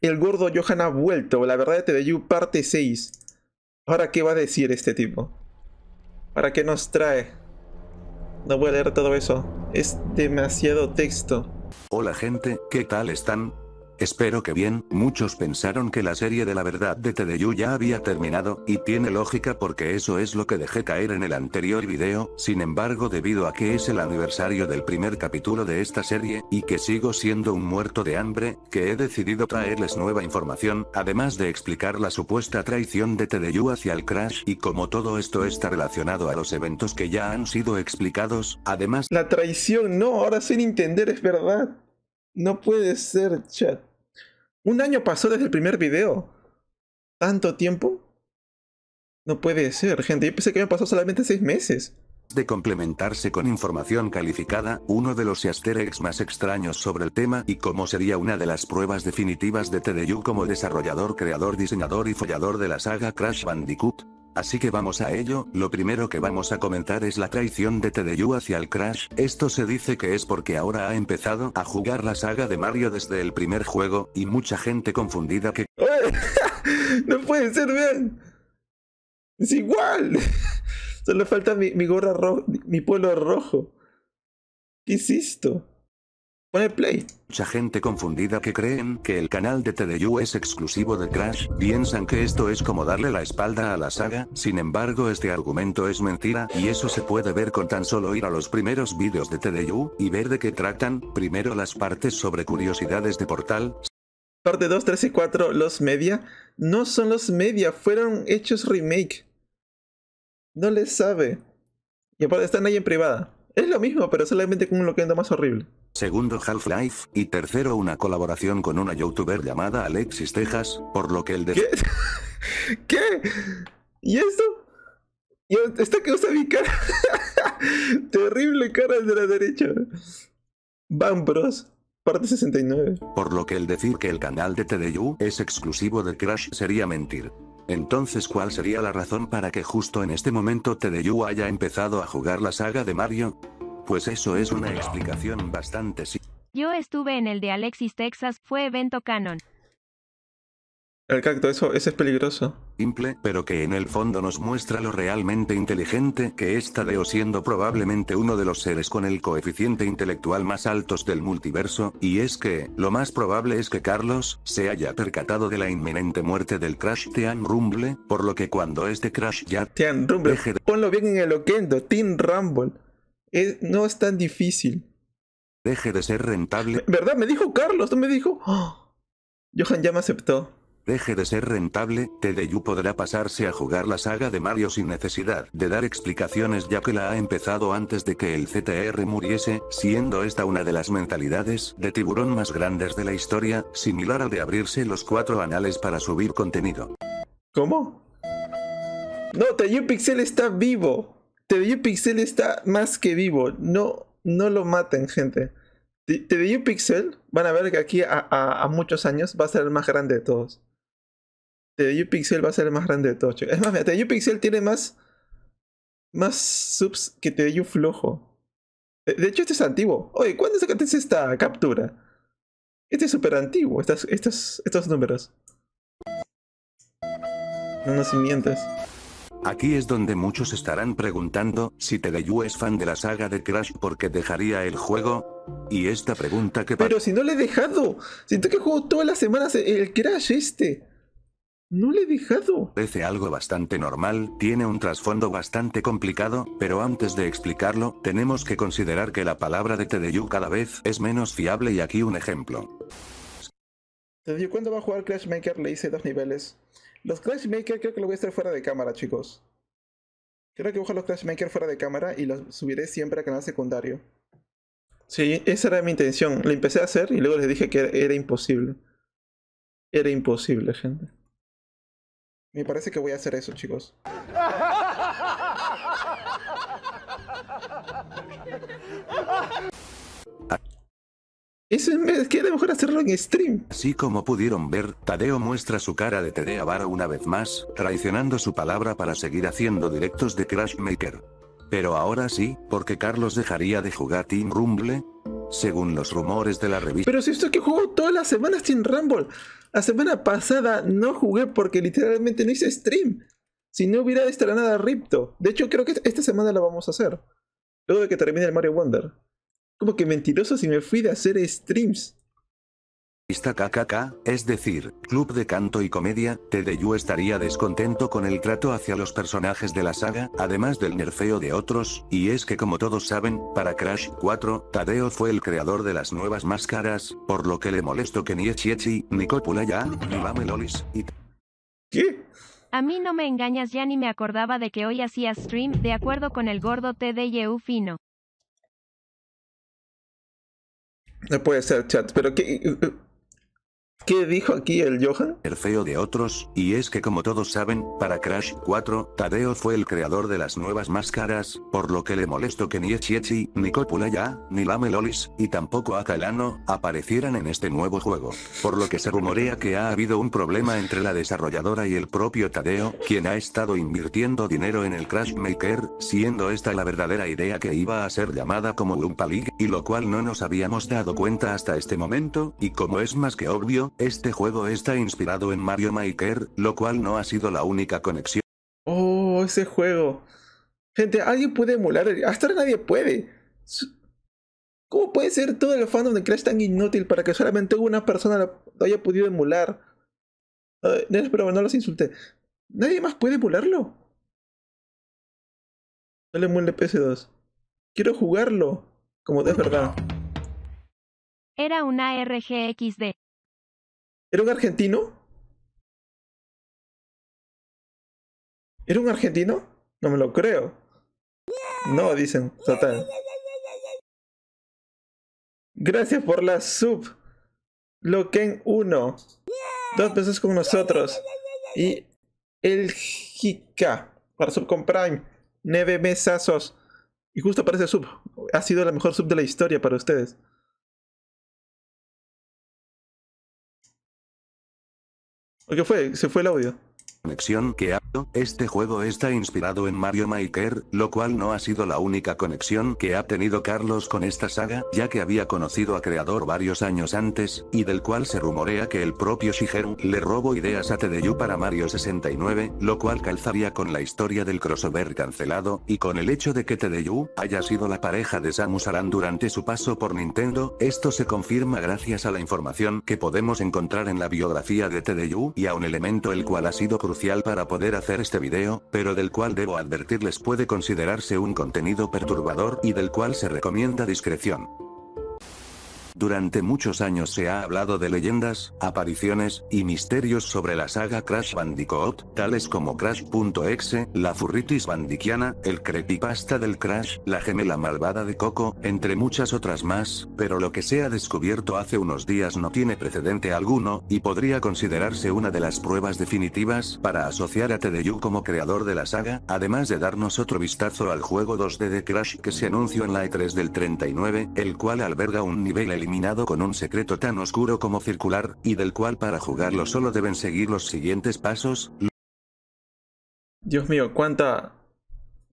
El gordo Johan ha vuelto. La verdad de TVU parte 6. ¿Ahora qué va a decir este tipo? ¿Para qué nos trae? No voy a leer todo eso. Es demasiado texto. Hola gente, ¿qué tal están? Espero que bien, muchos pensaron que la serie de la verdad de Tedeyu ya había terminado, y tiene lógica porque eso es lo que dejé caer en el anterior video, sin embargo debido a que es el aniversario del primer capítulo de esta serie, y que sigo siendo un muerto de hambre, que he decidido traerles nueva información, además de explicar la supuesta traición de Tedeyu hacia el Crash y como todo esto está relacionado a los eventos que ya han sido explicados, además... La traición, no, ahora sin entender es verdad. No puede ser, chat. Un año pasó desde el primer video. ¿Tanto tiempo? No puede ser, gente. Yo pensé que habían pasado solamente seis meses. De complementarse con información calificada, uno de los asterix más extraños sobre el tema y cómo sería una de las pruebas definitivas de TDU como desarrollador, creador, diseñador y follador de la saga Crash Bandicoot, Así que vamos a ello, lo primero que vamos a comentar es la traición de Tedeyu hacia el Crash, esto se dice que es porque ahora ha empezado a jugar la saga de Mario desde el primer juego, y mucha gente confundida que... ¡No puede ser, bien. ¡Es igual! Solo falta mi, mi gorra rojo, mi polo rojo. ¿Qué es esto? Pon play. Mucha gente confundida que creen que el canal de TDU es exclusivo de Crash, piensan que esto es como darle la espalda a la saga, sin embargo este argumento es mentira, y eso se puede ver con tan solo ir a los primeros vídeos de TDU, y ver de qué tratan, primero las partes sobre curiosidades de Portal. Parte 2, 3 y 4, los media, no son los media, fueron hechos remake. No les sabe. Y aparte están ahí en privada. Es lo mismo, pero solamente con un loquendo más horrible segundo Half-Life, y tercero una colaboración con una youtuber llamada Alexis Texas, por lo que el de... ¿Qué? ¿Qué? ¿Y esto? ¿Y esta que usa mi cara? Terrible cara de la derecha. Van Bros. Parte 69. Por lo que el decir que el canal de TDU es exclusivo de Crash sería mentir. Entonces, ¿cuál sería la razón para que justo en este momento TDU haya empezado a jugar la saga de Mario? Pues eso es una explicación bastante sí. Yo estuve en el de Alexis, Texas, fue evento canon. El cacto, eso, es peligroso. Simple, pero que en el fondo nos muestra lo realmente inteligente que es Leo siendo probablemente uno de los seres con el coeficiente intelectual más altos del multiverso, y es que, lo más probable es que Carlos, se haya percatado de la inminente muerte del Crash Team Rumble, por lo que cuando este Crash ya... Team Rumble, ponlo bien en el oquendo, Team Rumble no es tan difícil. Deje de ser rentable. ¿Verdad? Me dijo Carlos, no me dijo. ¡Ah! Johan ya me aceptó. Deje de ser rentable, Tedeyu podrá pasarse a jugar la saga de Mario sin necesidad de dar explicaciones ya que la ha empezado antes de que el CTR muriese, siendo esta una de las mentalidades de tiburón más grandes de la historia, similar al de abrirse los cuatro anales para subir contenido. ¿Cómo? No, Tedeyu Pixel está vivo. TVU Pixel está más que vivo. No, no lo maten, gente. TVU Pixel, van a ver que aquí a, muchos años va a ser el más grande de todos. TVU Pixel va a ser el más grande de todos, chicos. Es más, TVU Pixel tiene más, más subs que TVU flojo. De, hecho, este es antiguo. Oye, ¿cuándo sacaste esta captura? Este es súper antiguo, estos, estos, estos números. No nos mientas. Aquí es donde muchos estarán preguntando, si Tedeyu es fan de la saga de Crash porque dejaría el juego. Y esta pregunta que... Pero si no le he dejado. Siento que juego todas las semanas el Crash este. No le he dejado. Parece algo bastante normal, tiene un trasfondo bastante complicado, pero antes de explicarlo, tenemos que considerar que la palabra de Tedeyu cada vez es menos fiable y aquí un ejemplo. ¿Desde cuándo va a jugar Crash Maker? Le hice dos niveles. Los Crash Maker creo que lo voy a hacer fuera de cámara, chicos. Creo que voy a los Crash Maker fuera de cámara y los subiré siempre a canal secundario. Sí, esa era mi intención. Lo empecé a hacer y luego les dije que era imposible. Era imposible, gente. Me parece que voy a hacer eso, chicos. Eso es mejor hacerlo en stream. Así como pudieron ver, Tadeo muestra su cara de Tedea Vara una vez más, traicionando su palabra para seguir haciendo directos de Crash Maker. Pero ahora sí, porque Carlos dejaría de jugar Team Rumble, según los rumores de la revista. Pero si esto que juego todas las semanas Team Rumble, la semana pasada no jugué porque literalmente no hice stream. Si no hubiera estrenado a Ripto. De hecho, creo que esta semana la vamos a hacer. Luego de que termine el Mario Wonder. Como que mentiroso si me fui de hacer streams. Esta KKK, es decir, Club de Canto y Comedia, Tedeyu estaría descontento con el trato hacia los personajes de la saga, además del nerfeo de otros, y es que como todos saben, para Crash 4, Tadeo fue el creador de las nuevas máscaras, por lo que le molesto que ni Echi, ni Copula ya, ni Bamelolis, y... ¿Qué? A mí no me engañas ya ni me acordaba de que hoy hacía stream, de acuerdo con el gordo TDU fino. No puede ser, chat. Pero que... Eh, eh, ¿Qué dijo aquí el Johan? El feo de otros, y es que como todos saben, para Crash 4, Tadeo fue el creador de las nuevas máscaras, por lo que le molesto que ni Echiechi, ni Copula ya, ni Lamelolis, y tampoco Akalano, aparecieran en este nuevo juego. Por lo que se rumorea que ha habido un problema entre la desarrolladora y el propio Tadeo, quien ha estado invirtiendo dinero en el Crash Maker, siendo esta la verdadera idea que iba a ser llamada como Loompa League, y lo cual no nos habíamos dado cuenta hasta este momento, y como es más que obvio, este juego está inspirado en Mario Maker, lo cual no ha sido la única conexión. Oh, ese juego. Gente, alguien puede emular. Hasta ahora nadie puede. ¿Cómo puede ser todo el fandom de Crash tan inútil para que solamente una persona lo haya podido emular? Uh, no no los insulté. ¿Nadie más puede emularlo? No le emule PS2. Quiero jugarlo. Como de verdad. Era una RGXD. ¿Era un argentino? ¿Era un argentino? No me lo creo. No, dicen, total. Gracias por la sub. Loquen uno. Dos veces con nosotros. Y el Jica para sub con Prime. Nueve mesazos. Y justo para ese sub. Ha sido la mejor sub de la historia para ustedes. ¿O qué fue? Se fue el audio. Conexión que ha este juego está inspirado en Mario Maker, lo cual no ha sido la única conexión que ha tenido Carlos con esta saga, ya que había conocido a creador varios años antes, y del cual se rumorea que el propio Shigeru le robó ideas a Tedeyu para Mario 69, lo cual calzaría con la historia del crossover cancelado, y con el hecho de que Tedeyu haya sido la pareja de Samus Aran durante su paso por Nintendo, esto se confirma gracias a la información que podemos encontrar en la biografía de Tedeyu y a un elemento el cual ha sido crucial para poder hacer este video, pero del cual debo advertirles puede considerarse un contenido perturbador y del cual se recomienda discreción. Durante muchos años se ha hablado de leyendas, apariciones, y misterios sobre la saga Crash Bandicoot, tales como Crash.exe, la furritis bandiquiana, el creepypasta del Crash, la gemela malvada de Coco, entre muchas otras más, pero lo que se ha descubierto hace unos días no tiene precedente alguno, y podría considerarse una de las pruebas definitivas para asociar a Tedeyu como creador de la saga, además de darnos otro vistazo al juego 2D de Crash que se anunció en la E3 del 39, el cual alberga un nivel eliminado terminado con un secreto tan oscuro como circular, y del cual para jugarlo solo deben seguir los siguientes pasos. Dios mío, cuánta...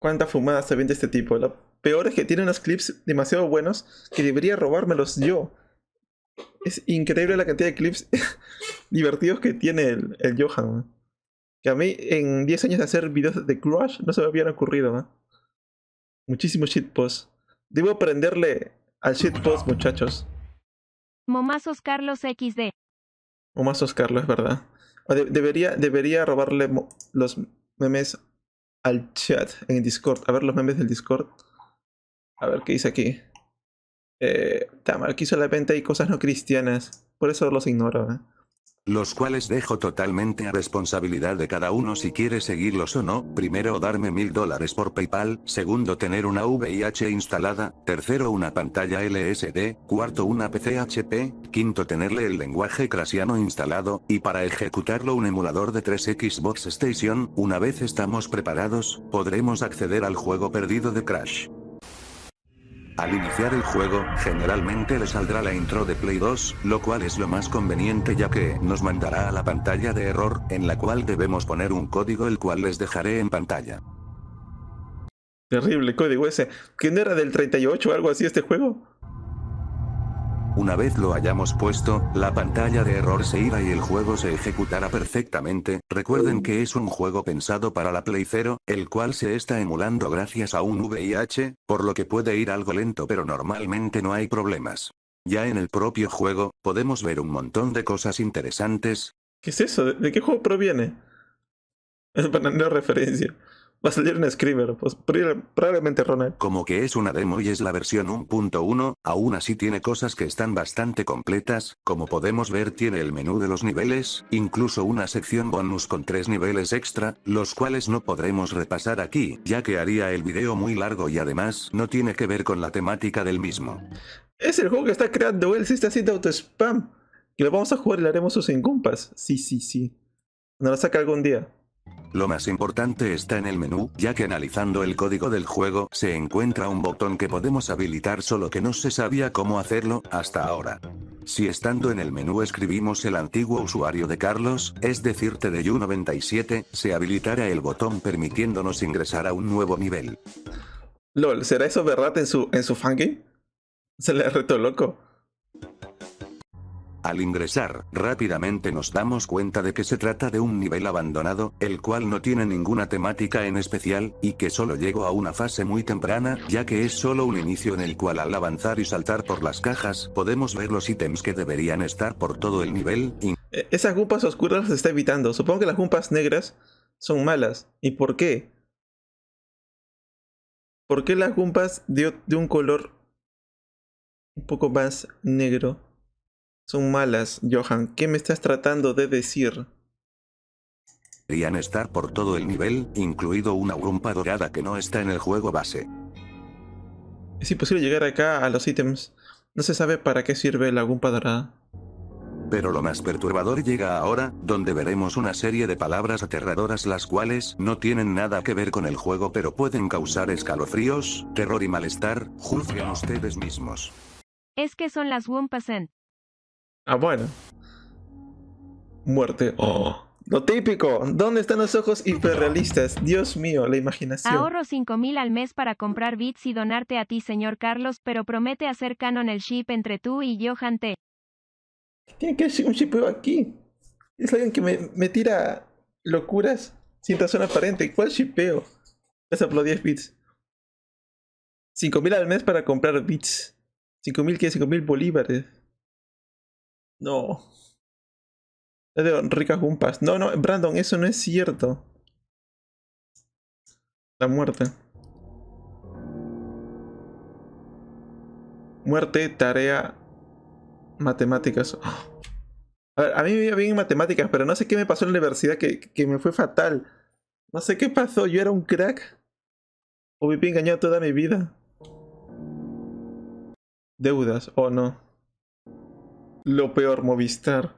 cuánta fumada se vende este tipo. Lo peor es que tiene unos clips demasiado buenos que debería robármelos yo. Es increíble la cantidad de clips divertidos que tiene el, Johan. Que a mí en 10 años de hacer videos de Crush no se me habían ocurrido. ¿no? Muchísimos shitposts. Debo aprenderle al shitpost, muchachos. Momazos Carlos XD. Momazos Carlos, es verdad. debería, debería robarle los memes al chat en el Discord. A ver los memes del Discord. A ver qué dice aquí. Eh, Tamar, aquí solamente hay cosas no cristianas. Por eso los ignoro. ¿eh? los cuales dejo totalmente a responsabilidad de cada uno si quiere seguirlos o no, primero darme mil dólares por PayPal, segundo tener una VIH instalada, tercero una pantalla LSD, cuarto una PCHP, quinto tenerle el lenguaje crasiano instalado, y para ejecutarlo un emulador de 3 Xbox Station, una vez estamos preparados, podremos acceder al juego perdido de Crash. Al iniciar el juego, generalmente le saldrá la intro de Play 2, lo cual es lo más conveniente ya que nos mandará a la pantalla de error, en la cual debemos poner un código el cual les dejaré en pantalla. Terrible código ese. ¿Quién era del 38 o algo así este juego? Una vez lo hayamos puesto, la pantalla de error se irá y el juego se ejecutará perfectamente, recuerden que es un juego pensado para la Play 0, el cual se está emulando gracias a un VIH, por lo que puede ir algo lento pero normalmente no hay problemas. Ya en el propio juego, podemos ver un montón de cosas interesantes. ¿Qué es eso? ¿De qué juego proviene? Para no referencia. Va a salir un screamer, pues probablemente Ronald. ¿eh? Como que es una demo y es la versión 1.1, aún así tiene cosas que están bastante completas, como podemos ver tiene el menú de los niveles, incluso una sección bonus con tres niveles extra, los cuales no podremos repasar aquí, ya que haría el video muy largo y además no tiene que ver con la temática del mismo. Es el juego que está creando él, si está de auto-spam. Y lo vamos a jugar y le haremos sus incumpas. Sí, sí, sí. Nos lo saca algún día. Lo más importante está en el menú, ya que analizando el código del juego se encuentra un botón que podemos habilitar solo que no se sabía cómo hacerlo, hasta ahora. Si estando en el menú escribimos el antiguo usuario de Carlos, es decir TDU97, se habilitará el botón permitiéndonos ingresar a un nuevo nivel. LOL, ¿será eso verdad en su, en su fangame? Se le reto loco. Al ingresar, rápidamente nos damos cuenta de que se trata de un nivel abandonado, el cual no tiene ninguna temática en especial, y que solo llegó a una fase muy temprana, ya que es solo un inicio en el cual al avanzar y saltar por las cajas, podemos ver los ítems que deberían estar por todo el nivel. E-, esas gumpas oscuras las está evitando. Supongo que las gumpas negras son malas. ¿Y por qué? ¿Por qué las gumpas de un color un poco más negro? Son malas, Johan. ¿Qué me estás tratando de decir? Querían estar por todo el nivel, incluido una grumpa dorada que no está en el juego base. Es imposible llegar acá a los ítems. No se sabe para qué sirve la gumpa dorada. Pero lo más perturbador llega ahora, donde veremos una serie de palabras aterradoras las cuales no tienen nada que ver con el juego pero pueden causar escalofríos, terror y malestar, juzguen ustedes mismos. Es que son las Wumpas en Ah, bueno. Muerte. Oh. Lo típico. ¿Dónde están los ojos hiperrealistas? Dios mío, la imaginación. Ahorro 5000 al mes para comprar bits y donarte a ti, señor Carlos, pero promete hacer canon el ship entre tú y Johan T. ¿Qué tiene que ser un ship aquí? Es alguien que me, tira locuras sin razón aparente. ¿Cuál shipeo? Les aplaudí 10 bits. 5000 al mes para comprar bits. 5000 mil, ¿qué? cinco mil bolívares. No. de Ricas jumpas. No, no, Brandon, eso no es cierto. La muerte. Muerte, tarea, matemáticas. ¡Ah! A, ver, a mí me iba bien en matemáticas, pero no sé qué me pasó en la universidad que, que me fue fatal. No sé qué pasó, yo era un crack. O viví engañado toda mi vida. Deudas, o no lo peor Movistar.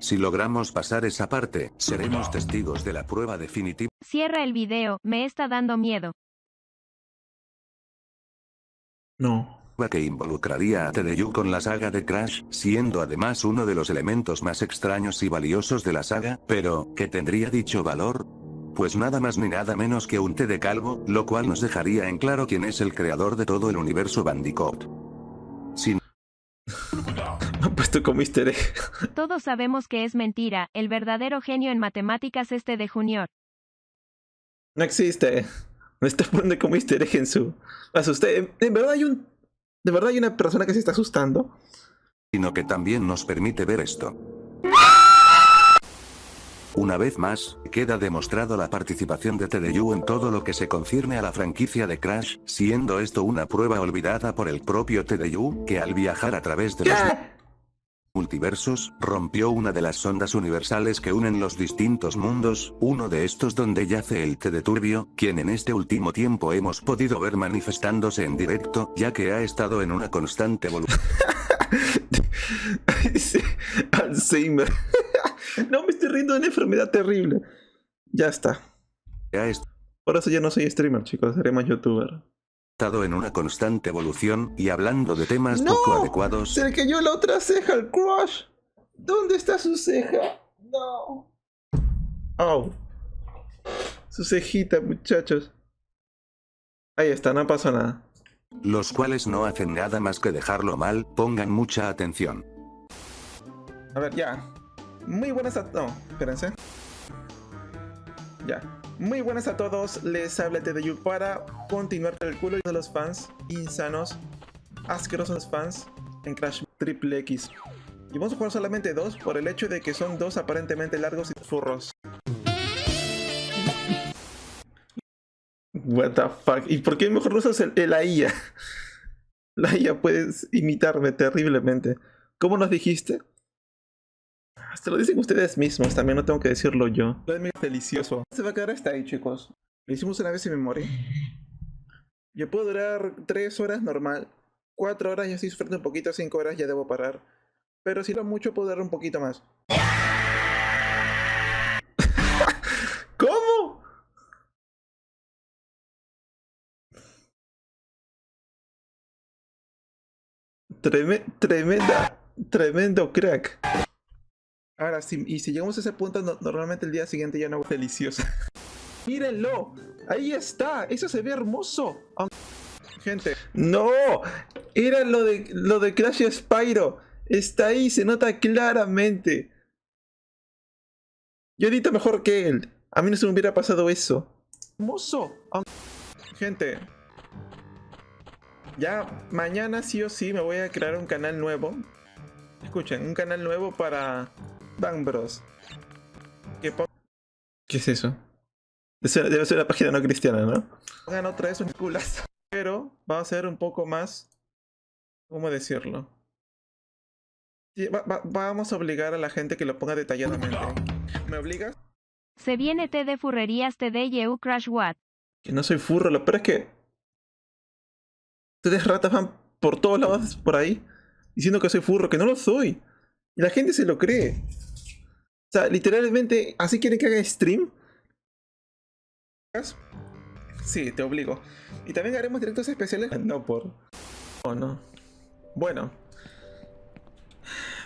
Si logramos pasar esa parte, seremos testigos de la prueba definitiva. Cierra el video, me está dando miedo. No. Que involucraría a You con la saga de Crash, siendo además uno de los elementos más extraños y valiosos de la saga, pero, ¿qué tendría dicho valor? Pues nada más ni nada menos que un té de calvo, lo cual nos dejaría en claro quién es el creador de todo el universo Bandicoot. Han puesto como easter Todos sabemos que es mentira. El verdadero genio en matemáticas este de Junior. No existe. Me está poniendo como easter egg en su. Asusté. En verdad hay un. De verdad hay una persona que se está asustando. Sino que también nos permite ver esto. Una vez más, queda demostrado la participación de Tedeyu en todo lo que se concierne a la franquicia de Crash, siendo esto una prueba olvidada por el propio Tedeyu, que al viajar a través de los multiversos, rompió una de las sondas universales que unen los distintos mundos, uno de estos donde yace el T Turbio, quien en este último tiempo hemos podido ver manifestándose en directo, ya que ha estado en una constante evolución. No me estoy riendo de una enfermedad terrible. Ya está. Ya está. Por eso ya no soy streamer, chicos, seré más youtuber. Estado en una constante evolución y hablando de temas poco adecuados. Se le cayó la otra ceja el crush. ¿Dónde está su ceja? No. Oh. Su cejita, muchachos. Ahí está, no pasa nada. Los cuales no hacen nada más que dejarlo mal, pongan mucha atención. A ver, ya. Muy buenas a todos. No, espérense. Ya. Muy buenas a todos, les habla TDU para continuar con el culo de los fans insanos, asquerosos fans en Crash Triple X. Y vamos a jugar solamente dos por el hecho de que son dos aparentemente largos y furros. What the fuck? ¿Y por qué mejor usas el, el, la puedes imitarme terriblemente. ¿Cómo nos dijiste? Se lo dicen ustedes mismos, también no tengo que decirlo yo. Lo de delicioso. Se va a quedar hasta ahí, chicos. Lo hicimos una vez y me morí. Yo puedo durar 3 horas normal. cuatro horas ya estoy sufriendo un poquito, cinco horas ya debo parar. Pero si lo mucho puedo durar un poquito más. ¿Cómo? tremenda, tremendo crack. Ahora, si, y si llegamos a ese punto, normalmente el día siguiente ya no es deliciosa. Mírenlo, ahí está, eso se ve hermoso. Gente, no, era lo de, lo de Crash Spyro. Está ahí, se nota claramente. Yo edito mejor que él. A mí no se me hubiera pasado eso. Hermoso. Gente, ya mañana sí o sí me voy a crear un canal nuevo. Escuchen, un canal nuevo para Bang ¿Qué, es eso? Debe ser la página no cristiana, ¿no? Ganó otra vez un culazo. Pero va a ser un poco más. ¿Cómo decirlo? vamos a obligar a la gente que lo ponga detalladamente. ¿Me obligas? Se viene TD furrerías TD Yeu Crash What. Que no soy furro, lo peor es que. Ustedes ratas van por todos lados por ahí diciendo que soy furro, que no lo soy. Y la gente se lo cree. O sea, literalmente, ¿así quieren que haga stream? Sí, te obligo. Y también haremos directos especiales. No, por... Oh, no. Bueno.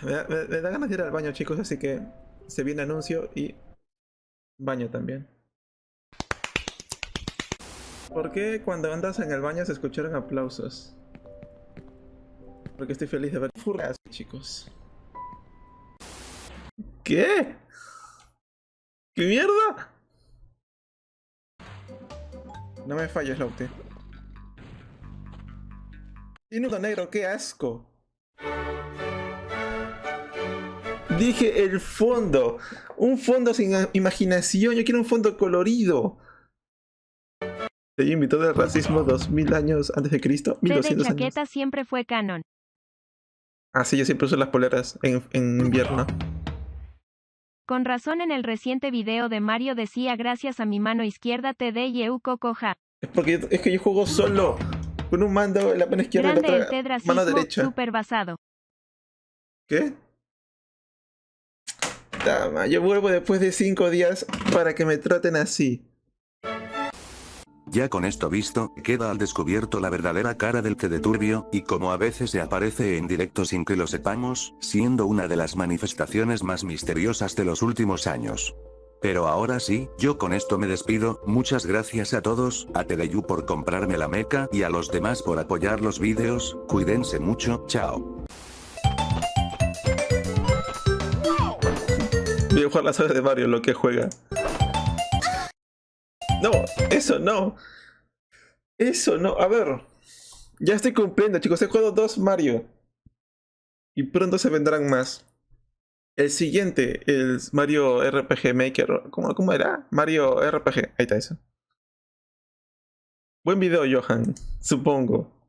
Me da, me ganas de ir al baño, chicos, así que se viene anuncio y baño también. ¿Por qué cuando andas en el baño se escucharon aplausos? Porque estoy feliz de ver furras, chicos. ¿Qué? ¿Qué mierda? No me falles, Laute. nudo negro, qué asco. Dije el fondo. Un fondo sin imaginación. Yo quiero un fondo colorido. Te invitó del racismo 2000 años antes de Cristo. 1200 chaqueta siempre fue canon. Ah, sí, yo siempre uso las poleras en invierno. Con razón en el reciente video de Mario decía gracias a mi mano izquierda te de Yeu coja Es porque es que yo juego solo. Con un mando en la mano izquierda Grande y el mano derecha. Super basado. ¿Qué? Dama, yo vuelvo después de cinco días para que me traten así. Ya con esto visto, queda al descubierto la verdadera cara del te de turbio, y como a veces se aparece en directo sin que lo sepamos, siendo una de las manifestaciones más misteriosas de los últimos años. Pero ahora sí, yo con esto me despido, muchas gracias a todos, a Teleyu por comprarme la meca y a los demás por apoyar los vídeos, cuídense mucho, chao. Viejo jugar la de Mario lo que juega. No, eso no. Eso no. A ver. Ya estoy cumpliendo, chicos. He jugado dos Mario. Y pronto se vendrán más. El siguiente, el Mario RPG Maker. ¿Cómo, cómo era? Mario RPG. Ahí está eso. Buen video, Johan. Supongo.